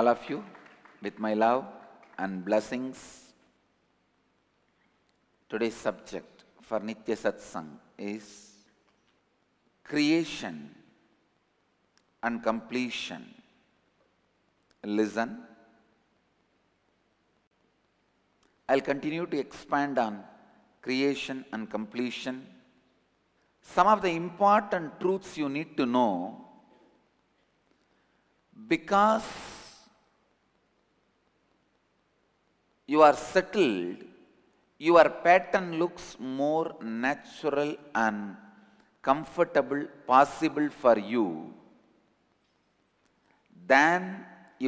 all of you with my love and blessings. Today's subject for Nitya Satsang is creation and completion. Listen. I'll continue to expand on creation and completion. Some of the important truths you need to know because you are settled, your pattern looks more natural and comfortable possible for you than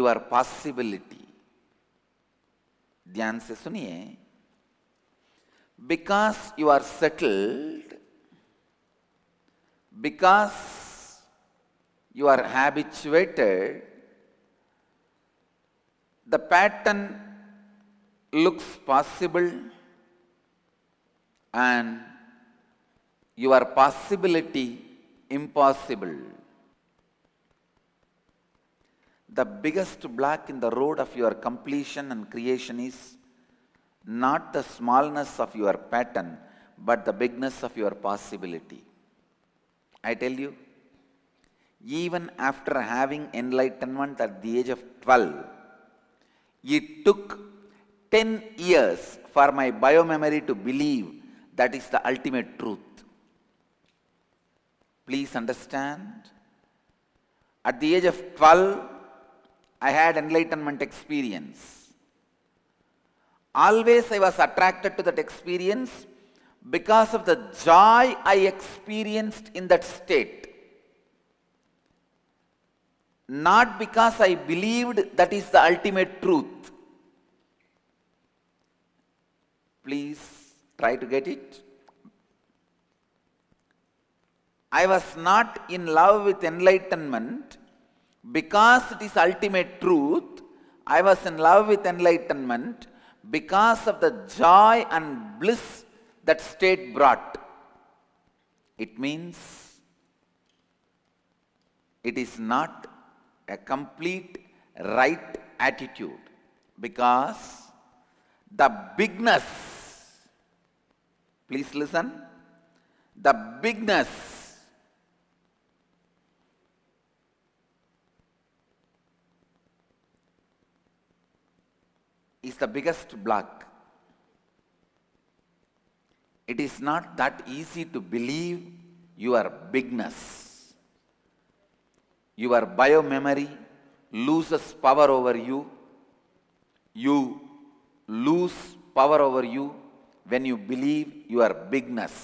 your possibility. ध्यान से सुनिए because you are settled because you are habituated the pattern looks possible and your possibility impossible. The biggest block in the road of your completion and creation is not the smallness of your pattern, but the bigness of your possibility. I tell you, even after having enlightenment at the age of 12, it took 10 years for my biomemory to believe that is the ultimate truth. Please understand. At the age of 12, I had enlightenment experience. Always I was attracted to that experience because of the joy I experienced in that state. Not because I believed that is the ultimate truth. Please try to get it. I was not in love with enlightenment because it is ultimate truth. I was in love with enlightenment because of the joy and bliss that state brought. It means it is not a complete right attitude because the bigness Please listen. The bigness is the biggest block. It is not that easy to believe your bigness. Your biomemory loses power over you. You lose power over you when you believe your bigness.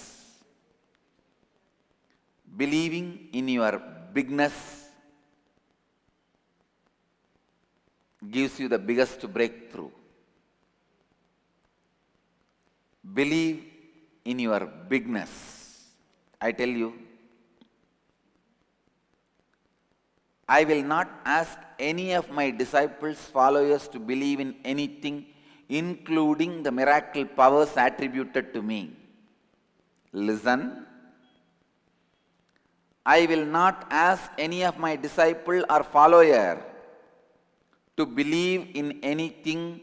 Believing in your bigness gives you the biggest breakthrough. Believe in your bigness. I tell you, I will not ask any of my disciples, followers to believe in anything including the miracle powers attributed to me. Listen, I will not ask any of my disciple or follower to believe in anything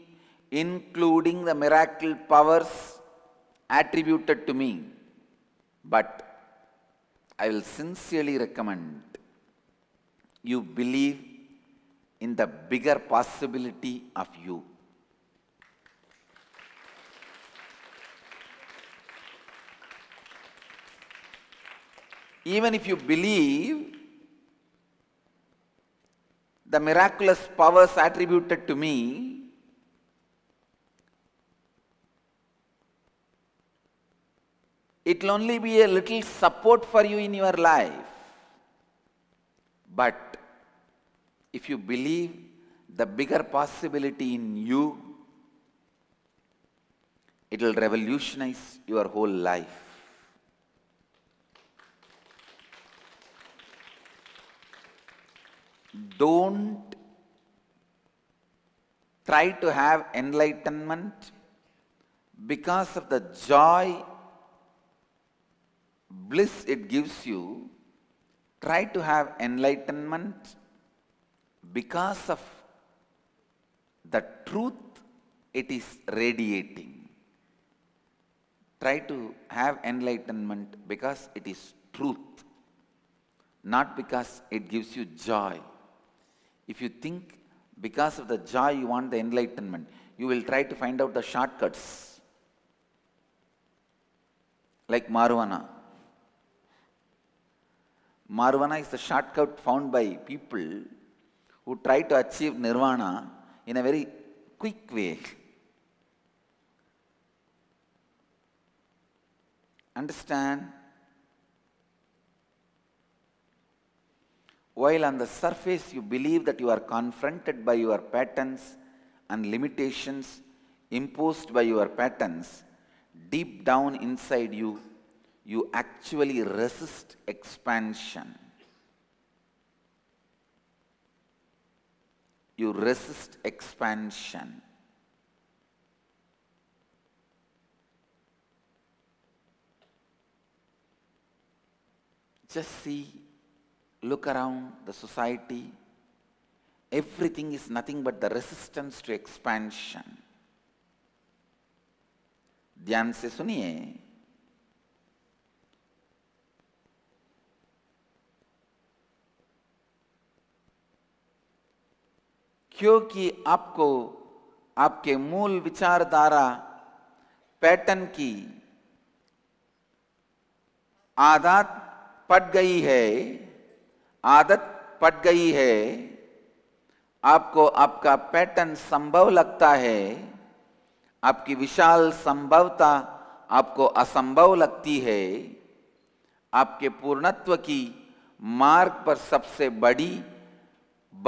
including the miracle powers attributed to me. But I will sincerely recommend you believe in the bigger possibility of you. even if you believe the miraculous powers attributed to me, it will only be a little support for you in your life. But if you believe the bigger possibility in you, it will revolutionize your whole life. Don't try to have enlightenment because of the joy, bliss it gives you. Try to have enlightenment because of the truth it is radiating. Try to have enlightenment because it is truth, not because it gives you joy. If you think because of the joy you want the enlightenment, you will try to find out the shortcuts. Like Marvana. Marvana is the shortcut found by people who try to achieve nirvana in a very quick way. Understand? While on the surface you believe that you are confronted by your patterns and limitations imposed by your patterns, deep down inside you, you actually resist expansion. You resist expansion. Just see Look around the society. Everything is nothing but the resistance to expansion. ध्यान से सुनिए क्योंकि आपको आपके मूल विचारधारा pattern की आदत पट गई है आदत पट गई है आपको आपका पैटर्न संभव लगता है आपकी विशाल संभवता आपको असंभव लगती है आपके पूर्णत्व की मार्ग पर सबसे बड़ी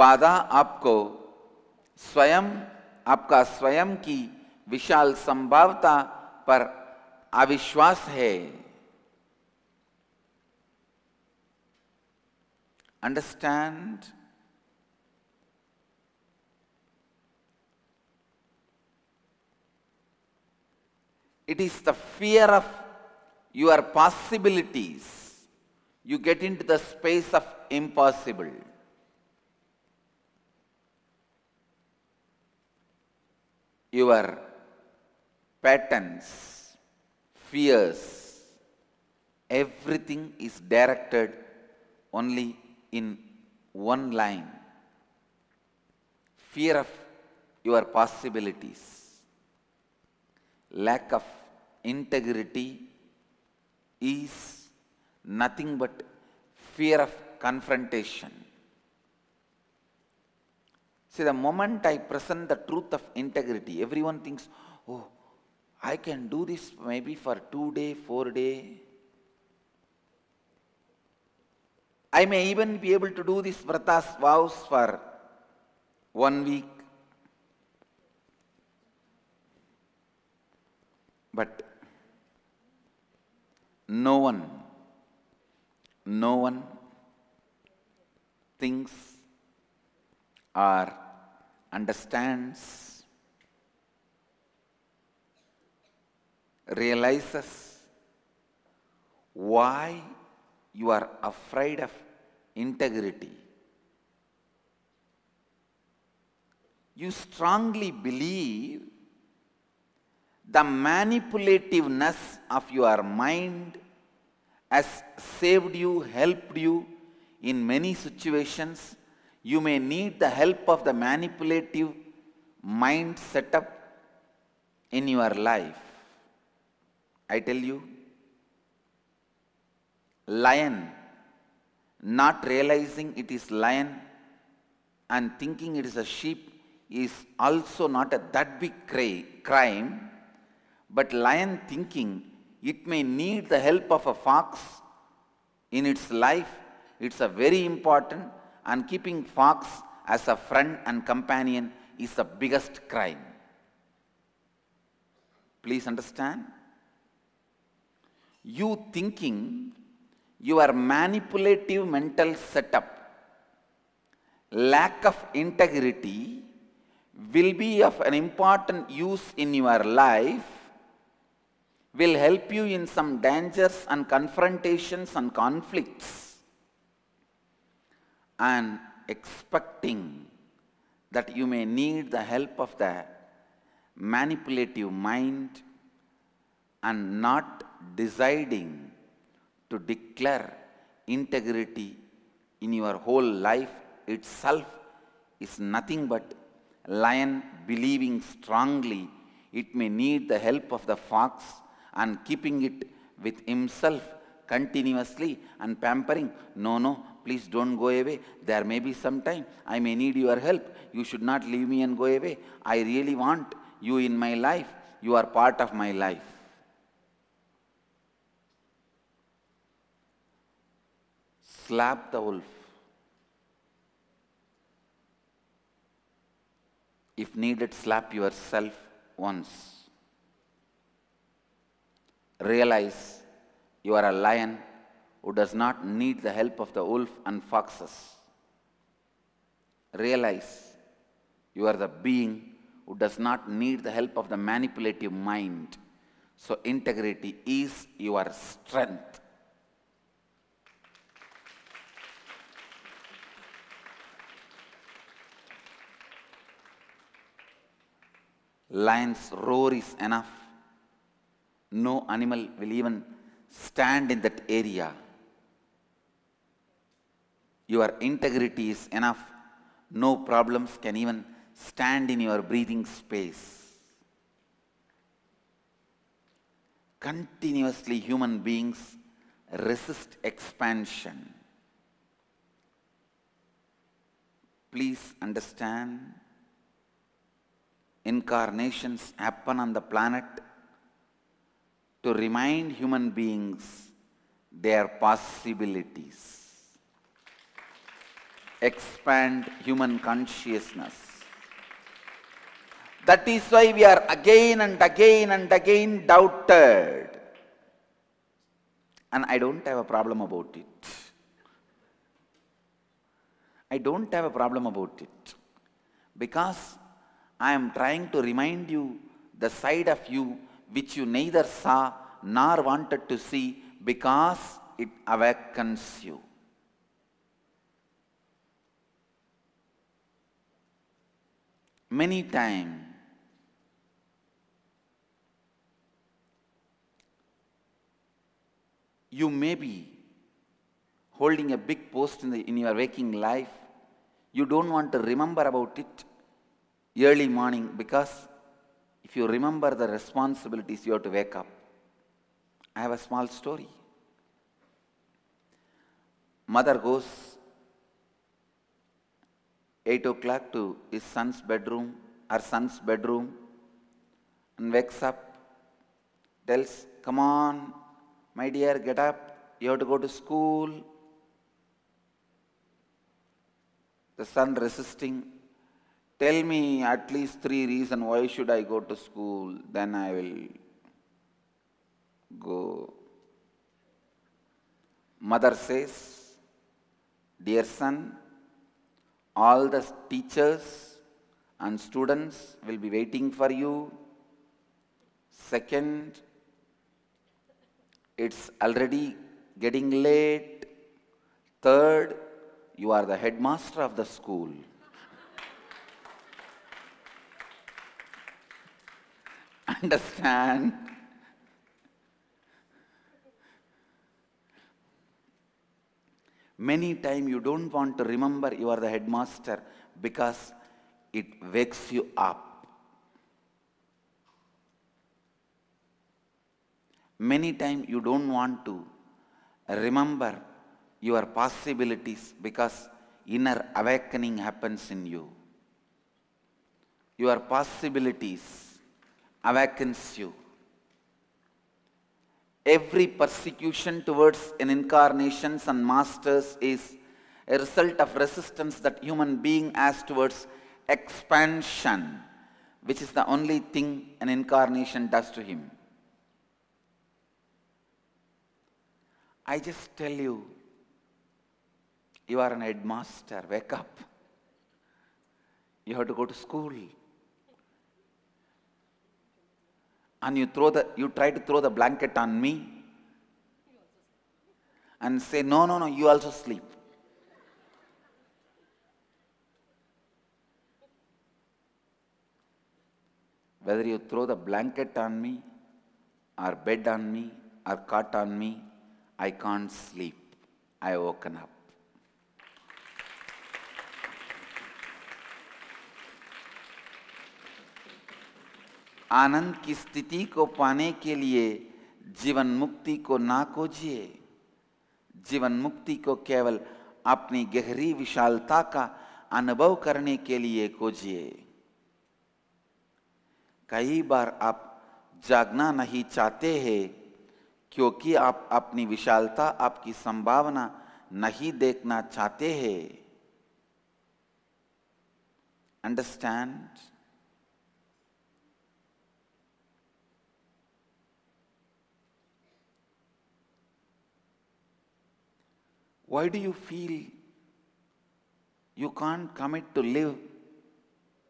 बाधा आपको स्वयं आपका स्वयं की विशाल संभावता पर अविश्वास है understand It is the fear of your possibilities. You get into the space of impossible. Your patterns, fears, everything is directed only in one line fear of your possibilities, lack of integrity is nothing but fear of confrontation. See, the moment I present the truth of integrity, everyone thinks, oh, I can do this maybe for two day, four day, I may even be able to do this vratas, vows for one week. But no one, no one thinks or understands, realizes why you are afraid of integrity. You strongly believe the manipulativeness of your mind has saved you, helped you in many situations. You may need the help of the manipulative mind setup in your life. I tell you, lion, not realizing it is lion and thinking it is a sheep is also not a that big cry, crime, but lion thinking it may need the help of a fox in its life, it's a very important and keeping fox as a friend and companion is the biggest crime. Please understand. You thinking your manipulative mental setup, lack of integrity will be of an important use in your life, will help you in some dangers and confrontations and conflicts. And expecting that you may need the help of the manipulative mind and not deciding to declare integrity in your whole life itself is nothing but lion believing strongly it may need the help of the fox and keeping it with himself continuously and pampering. No, no, please don't go away. There may be some time. I may need your help. You should not leave me and go away. I really want you in my life. You are part of my life. Slap the wolf. If needed, slap yourself once. Realize you are a lion who does not need the help of the wolf and foxes. Realize you are the being who does not need the help of the manipulative mind. So, integrity is your strength. Lion's roar is enough. No animal will even stand in that area. Your integrity is enough. No problems can even stand in your breathing space. Continuously human beings resist expansion. Please understand incarnations happen on the planet to remind human beings their possibilities, expand human consciousness. That is why we are again and again and again doubted. And I don't have a problem about it. I don't have a problem about it. Because I am trying to remind you the side of you which you neither saw nor wanted to see because it awakens you. Many times you may be holding a big post in, the, in your waking life. You don't want to remember about it early morning because if you remember the responsibilities, you have to wake up. I have a small story. Mother goes 8 o'clock to his son's bedroom, her son's bedroom, and wakes up, tells, Come on, my dear, get up, you have to go to school. The son resisting, Tell me at least three reasons why should I go to school, then I will go. Mother says, Dear son, all the teachers and students will be waiting for you. Second, it's already getting late. Third, you are the headmaster of the school. understand. Many times you don't want to remember you are the headmaster because it wakes you up. Many times you don't want to remember your possibilities because inner awakening happens in you. Your possibilities awakens you. Every persecution towards an incarnations and masters is a result of resistance that human being has towards expansion, which is the only thing an incarnation does to him. I just tell you, you are an headmaster, wake up. You have to go to school. and you throw the you try to throw the blanket on me and say no no no you also sleep whether you throw the blanket on me or bed on me or cot on me i can't sleep i woken up आनंद की स्थिति को पाने के लिए जीवन मुक्ति को ना खोजिए जीवन मुक्ति को केवल अपनी गहरी विशालता का अनुभव करने के लिए खोजिए कई बार आप जागना नहीं चाहते हैं क्योंकि आप अपनी विशालता आपकी संभावना नहीं देखना चाहते हैं understand Why do you feel you can't commit to live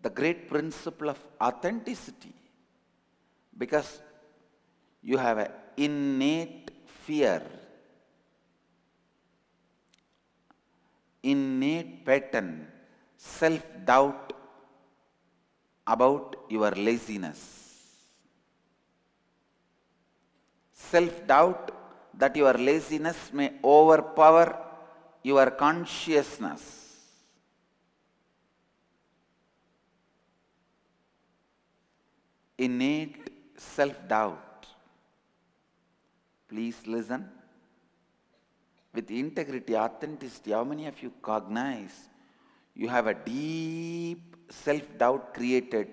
the great principle of authenticity? Because you have an innate fear, innate pattern, self doubt about your laziness. self doubt that your laziness may overpower your consciousness. Innate self doubt. Please listen. With integrity, authenticity, how many of you cognize you have a deep self doubt created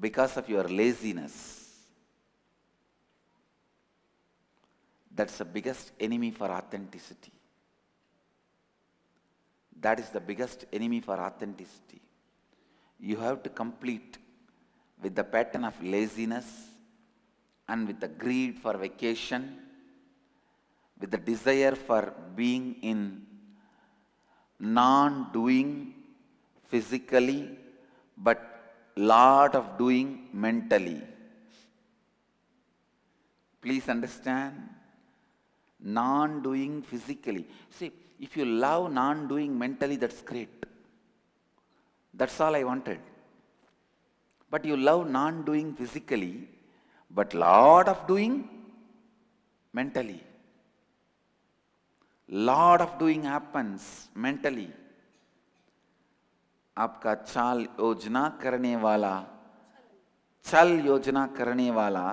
because of your laziness? That's the biggest enemy for authenticity. That is the biggest enemy for authenticity. You have to complete with the pattern of laziness and with the greed for vacation, with the desire for being in non doing physically, but lot of doing mentally. Please understand non doing physically. See, If you love non doing mentally, that's great. That's all I wanted. But you love non doing physically, but lot of doing mentally. Lot of doing happens mentally. आपका चाल योजना करने वाला छल योजना करने वाला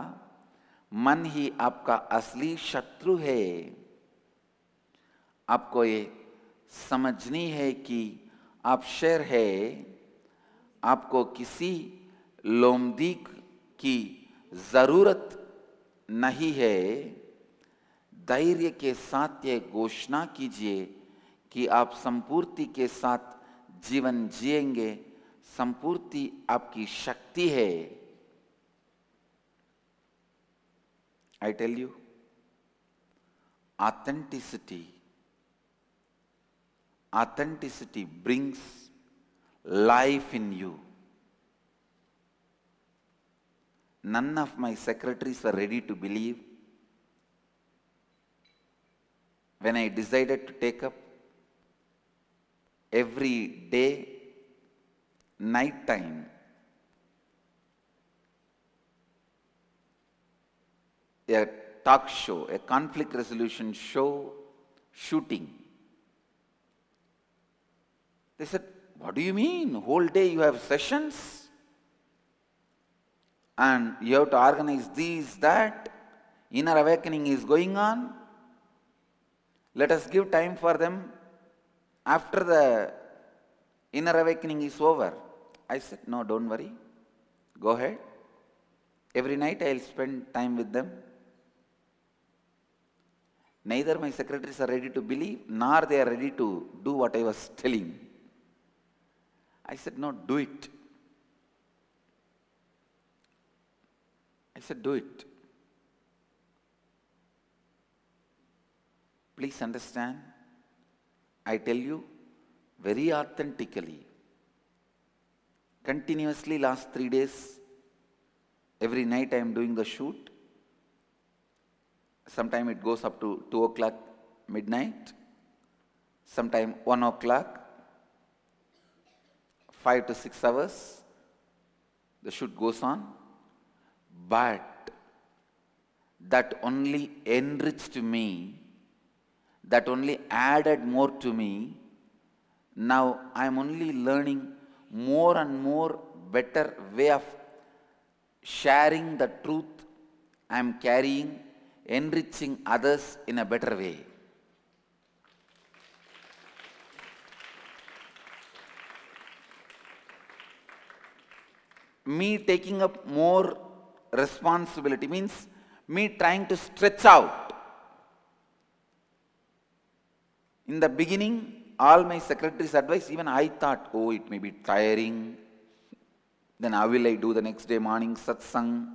मन ही आपका असली शत्रु है आपको ये समझनी है कि आप शेर है आपको किसी लोमदीक की ज़रूरत नहीं है धैर्य के साथ ये घोषणा कीजिए कि आप संपूर्ति के साथ जीवन जिएंगे संपूर्ति आपकी शक्ति है I tell you authenticity authenticity brings life in you. None of my secretaries were ready to believe. When I decided to take up, every day, night time, a talk show, a conflict resolution show, shooting. They said, What do you mean? Whole day you have sessions and you have to organize these, that. Inner awakening is going on. Let us give time for them after the inner awakening is over. I said, No, don't worry. Go ahead. Every night I'll spend time with them. Neither my secretaries are ready to believe, nor they are ready to do what I was telling. I said, no, do it. I said, do it. Please understand, I tell you very authentically, continuously last three days, every night I am doing the shoot. Sometime it goes up to 2 o'clock midnight, sometime 1 o'clock, 5 to 6 hours. The shoot goes on. But that only enriched me, that only added more to me. Now I am only learning more and more better way of sharing the truth I am carrying, enriching others in a better way. me taking up more responsibility means me trying to stretch out. In the beginning, all my secretary's advice, even I thought, oh, it may be tiring. Then how will I do the next day morning satsang?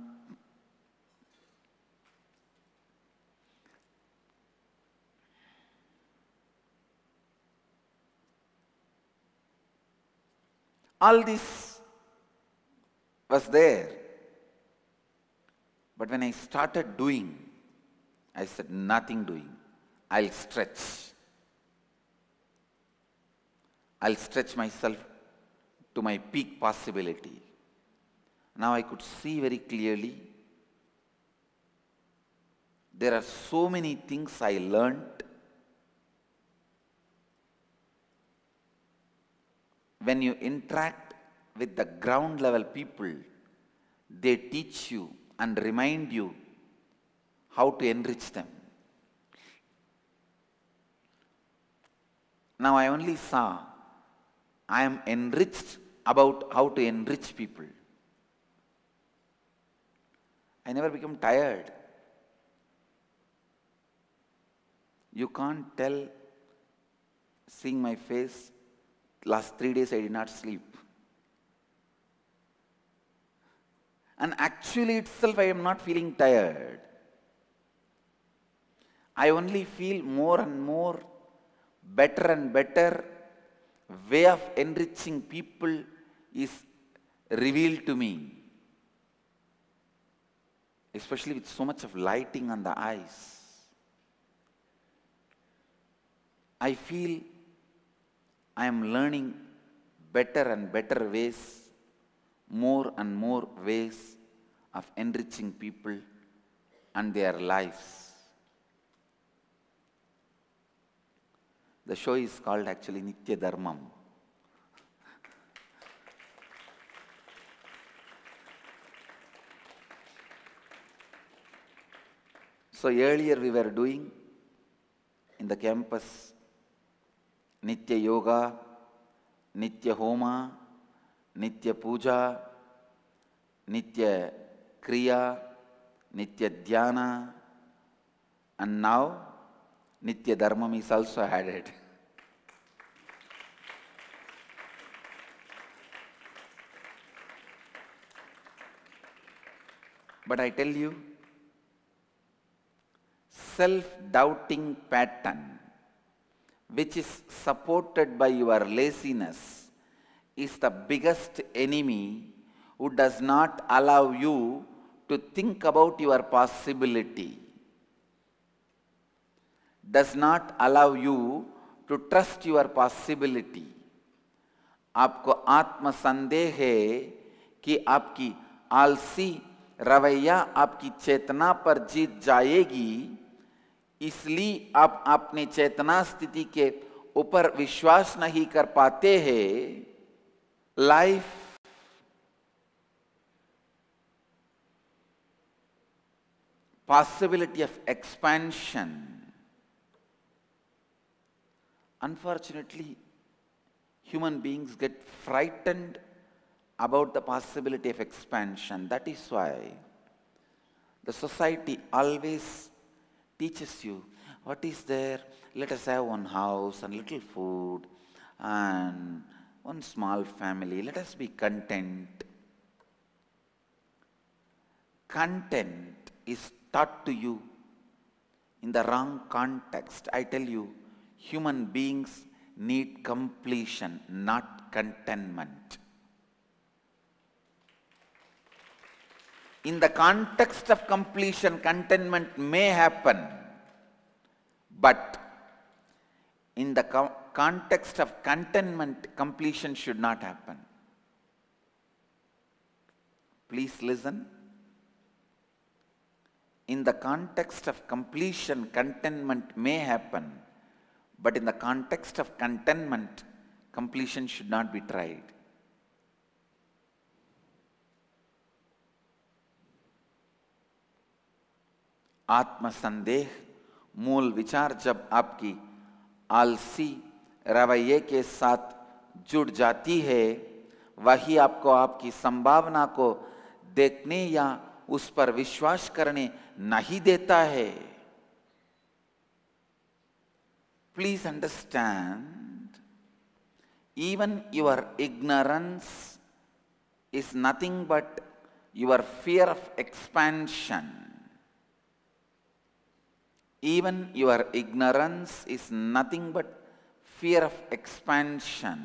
All these was there. But when I started doing, I said, nothing doing. I'll stretch. I'll stretch myself to my peak possibility. Now I could see very clearly. There are so many things I learned. When you interact with the ground level people, they teach you and remind you how to enrich them. Now I only saw I am enriched about how to enrich people. I never become tired. You can't tell seeing my face, last three days I did not sleep. and actually itself I am not feeling tired. I only feel more and more better and better way of enriching people is revealed to me. Especially with so much of lighting on the eyes. I feel I am learning better and better ways more and more ways of enriching people and their lives. The show is called actually Nitya Dharmam. So earlier we were doing in the campus Nitya Yoga, Nitya Homa, Nitya puja, nitya kriya, nitya ಧ್ಯಾನ and now nitya dharmam is also added but i tell you self doubting pattern which is supported by your laziness is the biggest enemy who does not allow you to think about your possibility, does not allow you to trust your possibility. aapko आपको sandeh hai ki aapki आलसी ravaiya aapki chetna par jeet jayegi इसलिए आप अपने चेतना स्थिति के ऊपर विश्वास नहीं कर पाते हैं life possibility of expansion unfortunately human beings get frightened about the possibility of expansion that is why the society always teaches you what is there let us have one house and little food and one small family. Let us be content. Content is taught to you in the wrong context. I tell you, human beings need completion, not contentment. In the context of completion, contentment may happen, but in the context of contentment, completion should not happen. Please listen. In the context of completion, contentment may happen, but in the context of contentment, completion should not be tried. आत्मसंदेह मूल विचार जब आपकी आलसी रवैये के साथ जुड़ जाती है वही आपको आपकी संभावना को देखने या उस पर विश्वास करने नहीं देता है please understand even your ignorance is nothing but your fear of expansion even your ignorance is nothing but fear of expansion.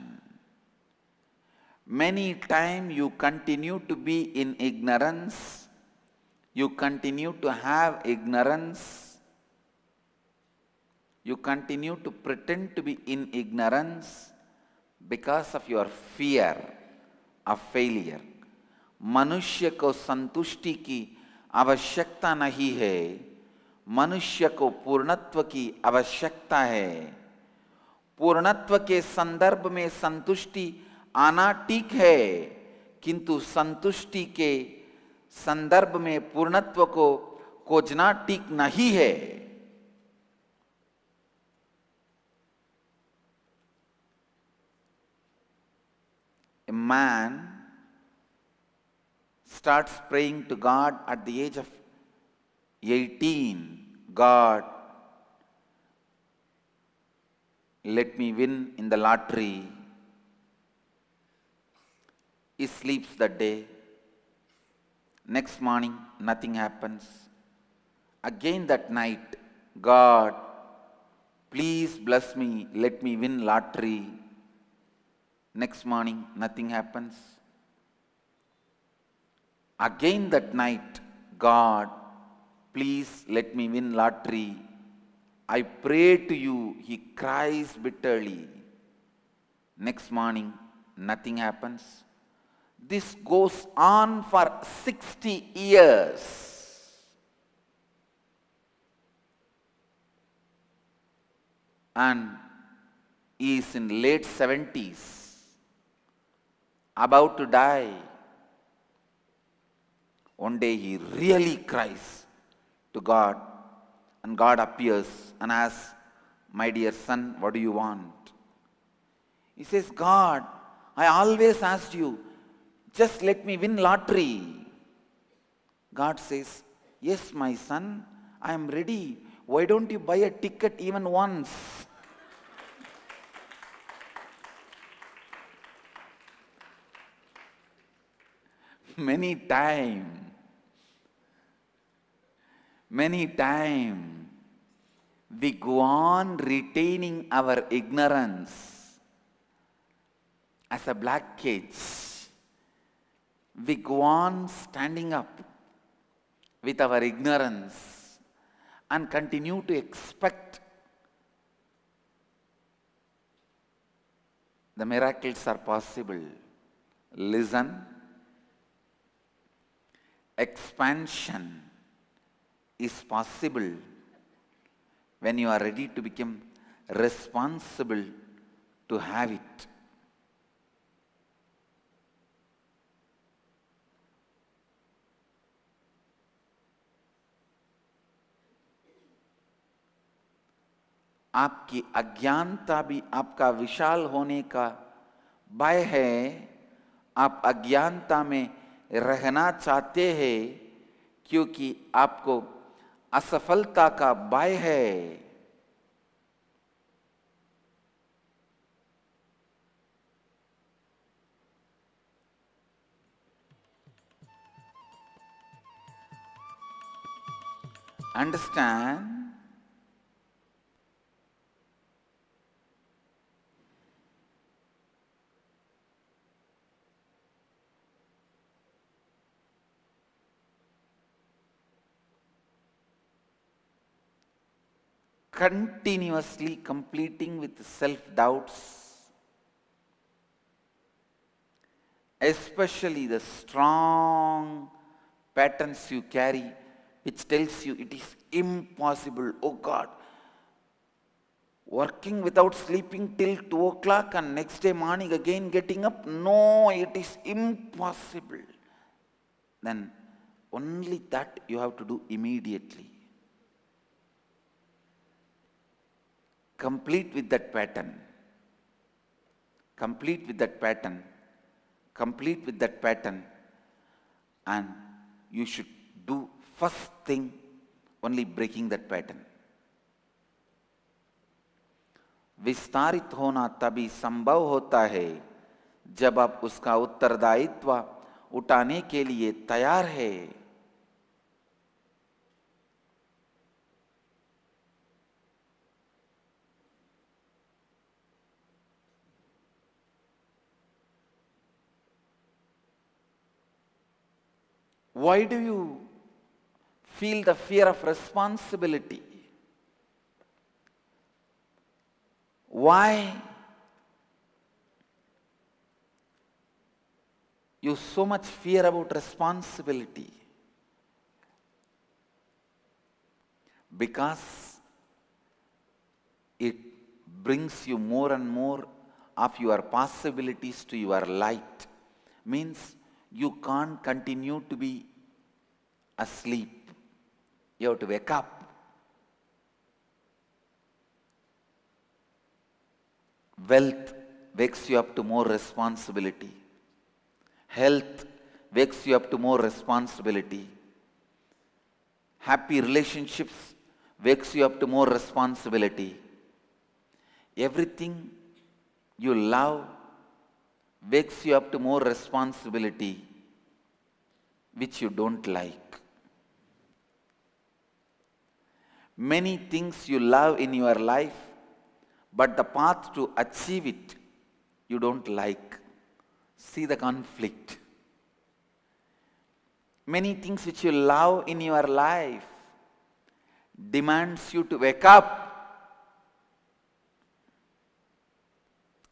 Many time you continue to be in ignorance, you continue to have ignorance, you continue to pretend to be in ignorance because of your fear of failure. मनुष्य को संतुष्टि की आवश्यकता नहीं है मनुष्य को पूर्णत्व की आवश्यकता है पूर्णत्व के संदर्भ में संतुष्टि आना ठीक है किंतु संतुष्टि के संदर्भ में पूर्णत्व को खोजना ठीक नहीं है a man start praying to God at the age of 18. God let me win in the lottery. He sleeps that day. Next morning, nothing happens. Again that night, God, please bless me, let me win lottery. Next morning, nothing happens. Again that night, God, please let me win lottery. I pray to you, he cries bitterly. Next morning, nothing happens. This goes on for 60 years. And he is in late 70s, about to die. One day he really cries to God, and God appears and asks, My dear son, what do you want? He says, God, I always asked you, just let me win lottery. God says, Yes, my son, I am ready. Why don't you buy a ticket even once? Many times Many times we go on retaining our ignorance as a black kids. We go on standing up with our ignorance and continue to expect the miracles are possible. Listen, expansion is possible when you are ready to become responsible to have it. आपकी अज्ञानता भी आपका विशाल होने का भय है आप अज्ञानता में रहना चाहते हैं क्योंकि आपको असफलता का बाय है understand continuously completing with self-doubts, especially the strong patterns you carry which tells you it is impossible, oh God, working without sleeping till 2 o'clock and next day morning again getting up, no, it is impossible. Then only that you have to do immediately. complete with that pattern complete with that pattern complete with that pattern and you should do first thing only breaking that pattern विस्तारित होना तभी संभव होता है जब आप उसका उत्तरदायित्व उठाने के लिए तैयार है Why do you feel the fear of responsibility? Why you so much fear about responsibility? Because it brings you more and more of your possibilities to your light. Means you can't continue to be asleep. You have to wake up. Wealth wakes you up to more responsibility. Health wakes you up to more responsibility. Happy relationships wakes you up to more responsibility. Everything you love wakes you up to more responsibility which you don't like. Many things you love in your life, but the path to achieve it you don't like. See the conflict. Many things which you love in your life demands you to wake up.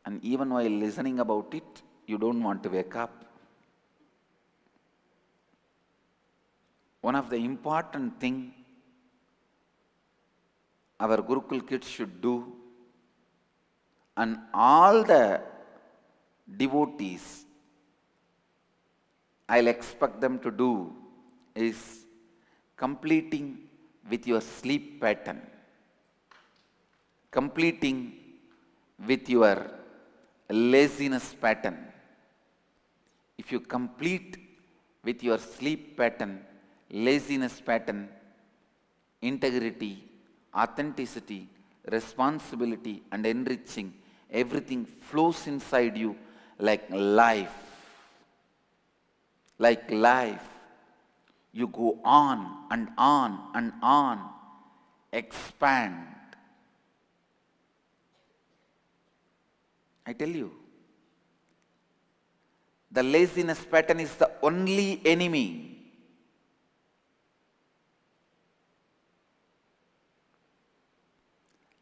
And even while listening about it, you don't want to wake up. One of the important thing our Gurukul kids should do and all the devotees I'll expect them to do is completing with your sleep pattern, completing with your laziness pattern, if you complete with your sleep pattern, laziness pattern, integrity, authenticity, responsibility and enriching, everything flows inside you like life. Like life. You go on and on and on. Expand. I tell you, The laziness pattern is the only enemy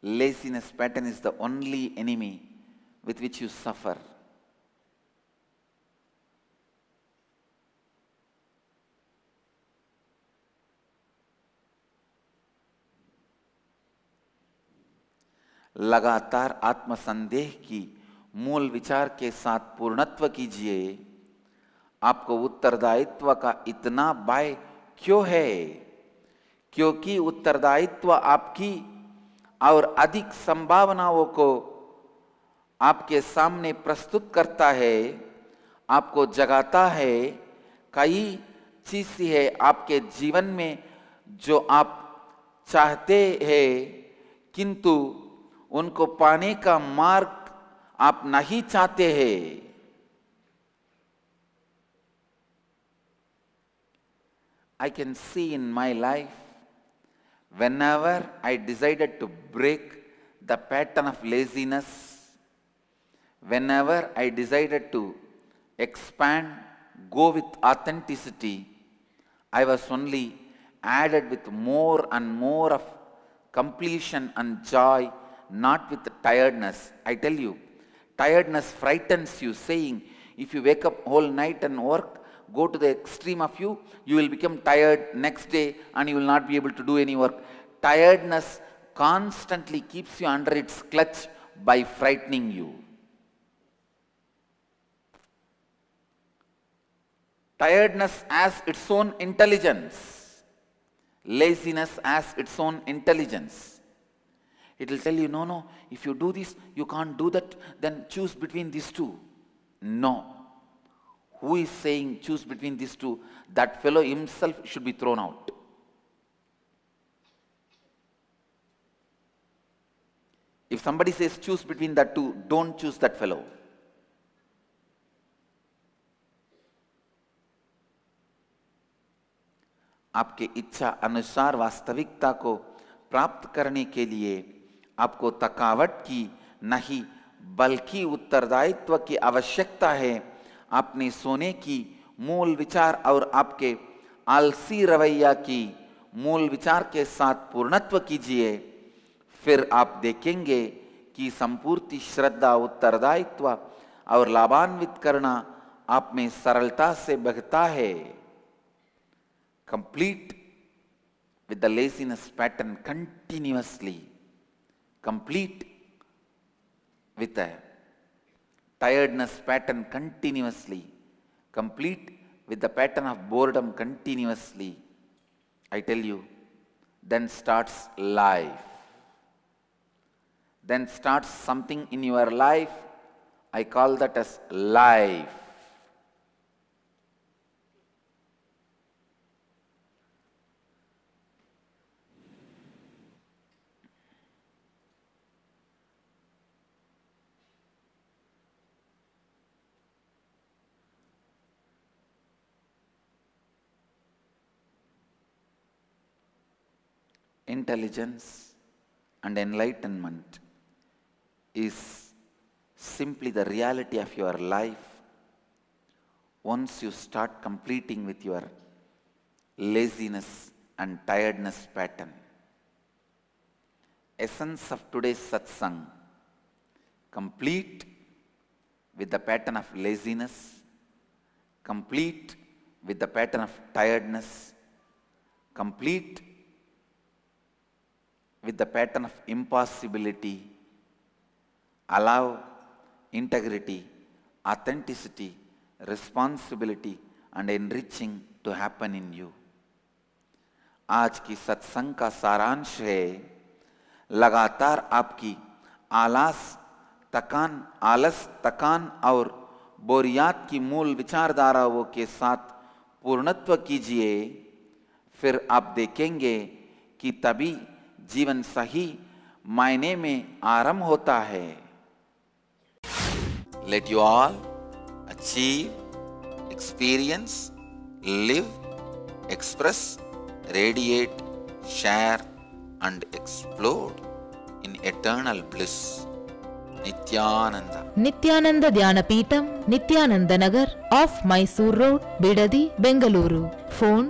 laziness pattern is the only enemy with which you suffer. लगातार आत्मसंदेह की मूल विचार के साथ पूर्णत्व कीजिए आपको उत्तरदायित्व का इतना बाय क्यों है क्योंकि उत्तरदायित्व आपकी और अधिक संभावनाओं को आपके सामने प्रस्तुत करता है आपको जगाता है कई चीज है आपके जीवन में जो आप चाहते हैं किंतु उनको पाने का मार्ग आप नहीं चाहते हैं I can see in my life, whenever I decided to break the pattern of laziness, whenever I decided to expand, go with authenticity, I was only added with more and more of completion and joy, not with tiredness. I tell you, Tiredness frightens you, saying, if you wake up whole night and work, go to the extreme of you, you will become tired next day and you will not be able to do any work. Tiredness constantly keeps you under its clutch by frightening you. Tiredness has its own intelligence. Laziness has its own intelligence. It will tell you, no, no, if you do this, you can't do that, then choose between these two. No. Who is saying choose between these two? That fellow himself should be thrown out. If somebody says choose between that two, don't choose that fellow. आपके इच्छा अनुसार वास्तविकता को प्राप्त करने के लिए आपको थकावट की नहीं बल्कि उत्तरदायित्व की आवश्यकता है अपने सोने की मूल विचार और आपके आलसी रवैया की मूल विचार के साथ पूर्णत्व कीजिए फिर आप देखेंगे कि संपूर्ति श्रद्धा उत्तरदायित्व और लाभान्वित करना आप में सरलता से बहता है complete with the laziness pattern continuously complete with a tiredness pattern continuously, complete with the pattern of boredom continuously, I tell you, then starts life. Then starts something in your life, I call that as life. intelligence and enlightenment is simply the reality of your life once you start completing with your laziness and tiredness pattern. Essence of today's satsang complete with the pattern of laziness, complete with the pattern of tiredness, complete with the pattern of impossibility, allow integrity, authenticity, responsibility and enriching to happen in you. आज की सत्संग का सारांश है लगातार आपकी आलास तकान आलस तकान और बोरियात की मूल विचारधाराओं के साथ पूर्णत्व कीजिए फिर आप देखेंगे कि तभी जीवन सही मायने में आरंभ होता है let you all achieve experience live express radiate share and explode in eternal bliss. Nityananda. Nityananda Dhyanapeetam, Nityananda Nagar, off Mysore Road, Bidadi, Bengaluru. Phone